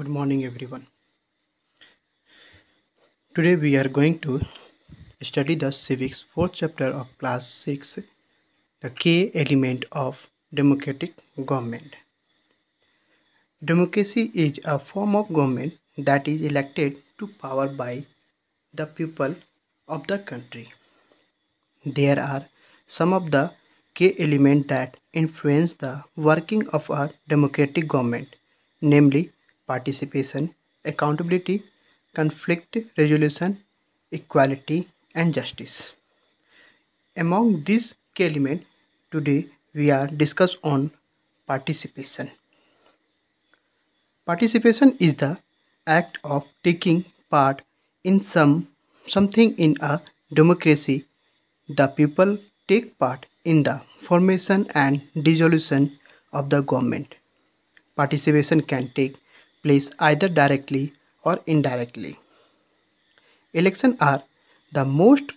good morning everyone today we are going to study the civics fourth chapter of class 6 the key element of democratic government democracy is a form of government that is elected to power by the people of the country there are some of the key elements that influence the working of a democratic government namely participation, accountability, conflict resolution, equality and justice. Among these key elements, today we are discuss on participation. Participation is the act of taking part in some something in a democracy. The people take part in the formation and dissolution of the government. Participation can take place either directly or indirectly. Elections are the most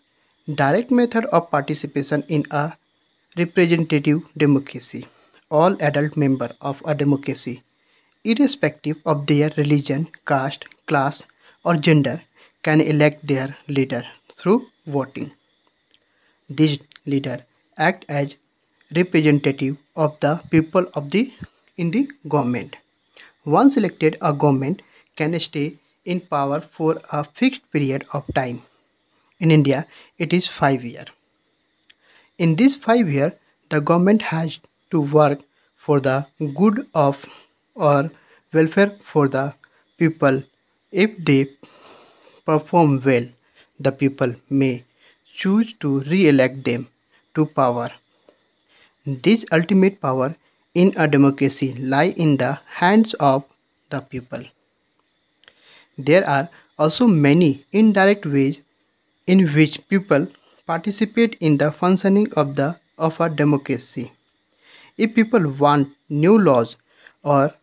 direct method of participation in a representative democracy. All adult members of a democracy, irrespective of their religion, caste, class, or gender, can elect their leader through voting. This leader acts as representative of the people of the in the government. Once elected, a government can stay in power for a fixed period of time. In India, it is 5 years. In this 5 years, the government has to work for the good of or welfare for the people. If they perform well, the people may choose to re-elect them to power. This ultimate power in a democracy lie in the hands of the people. There are also many indirect ways in which people participate in the functioning of the of a democracy. If people want new laws or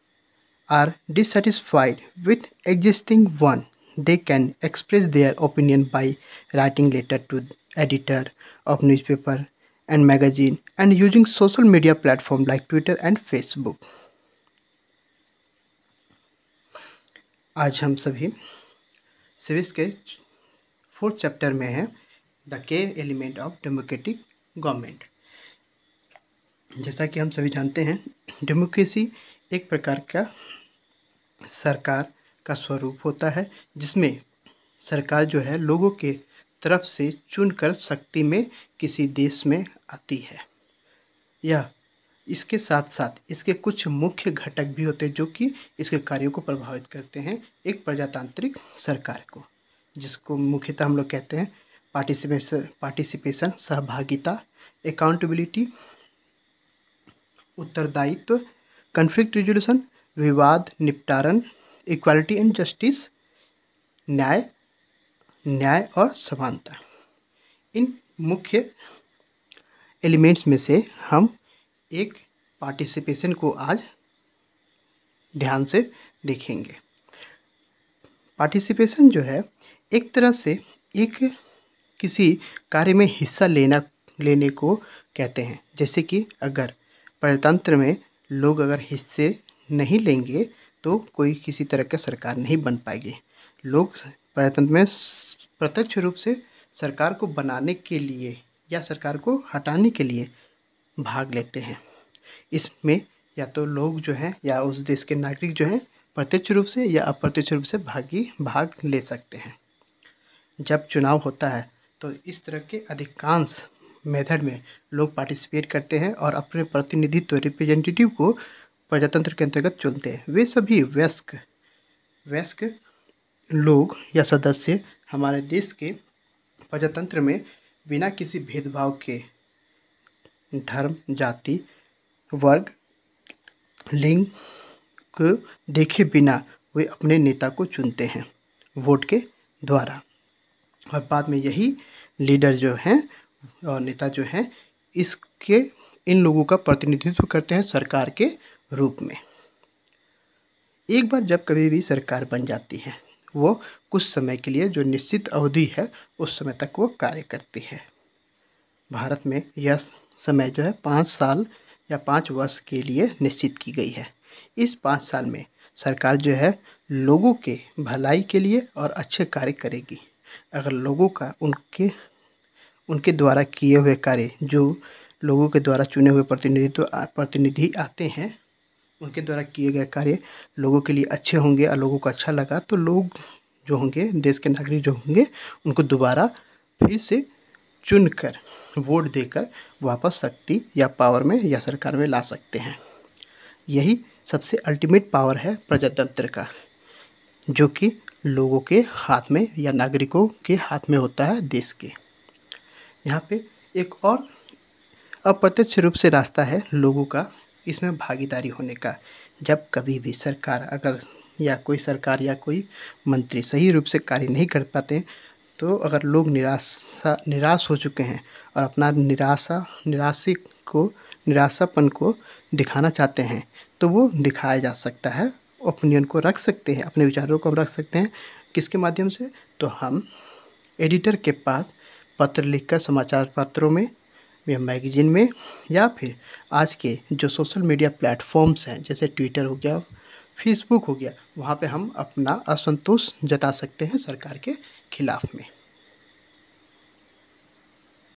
are dissatisfied with existing one, they can express their opinion by writing letter to editor of newspaper and magazine and using social media platform like Twitter and Facebook. आज हम सभी सिविस के fourth chapter में हैं the के element of democratic government जैसा कि हम सभी जानते हैं डेमोक्रेसी एक प्रकार का सरकार का स्वरूप होता है जिसमें सरकार जो है लोगों के तरफ से चुनकर शक्ति में किसी देश में आती है यह इसके साथ साथ इसके कुछ मुख्य घटक भी होते हैं जो कि इसके कार्यों को प्रभावित करते हैं एक प्रजातांत्रिक सरकार को जिसको मुख्यतः हम लोग कहते हैं पार्टिसिपेशन पार्टिसिपेशन सहभागिता अकाउंटेबिलिटी उत्तरदायित्व कन्फ्लिक्ट रिजोल्यूशन विवाद निपटारण इक्वालिटी एंड जस्टिस न्याय न्याय और समानता इन मुख्य एलिमेंट्स में से हम एक पार्टिसिपेशन को आज ध्यान से देखेंगे पार्टिसिपेशन जो है एक तरह से एक किसी कार्य में हिस्सा लेना लेने को कहते हैं जैसे कि अगर प्रजातंत्र में लोग अगर हिस्से नहीं लेंगे तो कोई किसी तरह का सरकार नहीं बन पाएगी लोग प्रजातंत्र में प्रत्यक्ष रूप से सरकार को बनाने के लिए या सरकार को हटाने के लिए भाग लेते हैं इसमें या तो लोग जो हैं या उस देश के नागरिक जो हैं प्रत्यक्ष रूप से या अप्रत्यक्ष रूप से भागी भाग ले सकते हैं जब चुनाव होता है तो इस तरह के अधिकांश मेथड में लोग पार्टिसिपेट करते हैं और अपने प्रतिनिधित्व रिप्रेजेंटेटिव को प्रजातंत्र के अंतर्गत चुनते हैं वे सभी वयस्क वयस्क लोग या सदस्य हमारे देश के प्रजातंत्र में बिना किसी भेदभाव के धर्म जाति वर्ग लिंग को देखे बिना वे अपने नेता को चुनते हैं वोट के द्वारा और बाद में यही लीडर जो हैं और नेता जो हैं इसके इन लोगों का प्रतिनिधित्व करते हैं सरकार के रूप में एक बार जब कभी भी सरकार बन जाती है वो कुछ समय के लिए जो निश्चित अवधि है उस समय तक वो कार्य करती है भारत में यह समय जो है पाँच साल या पाँच वर्ष के लिए निश्चित की गई है इस पाँच साल में सरकार जो है लोगों के भलाई के लिए और अच्छे कार्य करेगी अगर लोगों का उनके उनके द्वारा किए हुए कार्य जो लोगों के द्वारा चुने हुए प्रतिनिधित्व प्रतिनिधि आते हैं उनके द्वारा किए गए कार्य लोगों के लिए अच्छे होंगे और लोगों को अच्छा लगा तो लोग जो होंगे देश के नागरिक जो होंगे उनको दोबारा फिर से चुनकर वोट देकर वापस शक्ति या पावर में या सरकार में ला सकते हैं यही सबसे अल्टीमेट पावर है प्रजातंत्र का जो कि लोगों के हाथ में या नागरिकों के हाथ में होता है देश के यहाँ पे एक और अप्रत्यक्ष रूप से रास्ता है लोगों का इसमें भागीदारी होने का जब कभी भी सरकार अगर या कोई सरकार या कोई मंत्री सही रूप से कार्य नहीं कर पाते तो अगर लोग निराशा निराश हो चुके हैं और अपना निराशा निराशी को निराशापन को दिखाना चाहते हैं तो वो दिखाया जा सकता है ओपिनियन को रख सकते हैं अपने विचारों को हम रख सकते हैं किसके माध्यम से तो हम एडिटर के पास पत्र लिखकर समाचार पत्रों में वे मैगजीन में या फिर आज के जो सोशल मीडिया प्लेटफॉर्म्स हैं जैसे ट्विटर हो गया फेसबुक हो गया वहाँ पे हम अपना असंतोष जता सकते हैं सरकार के खिलाफ़ में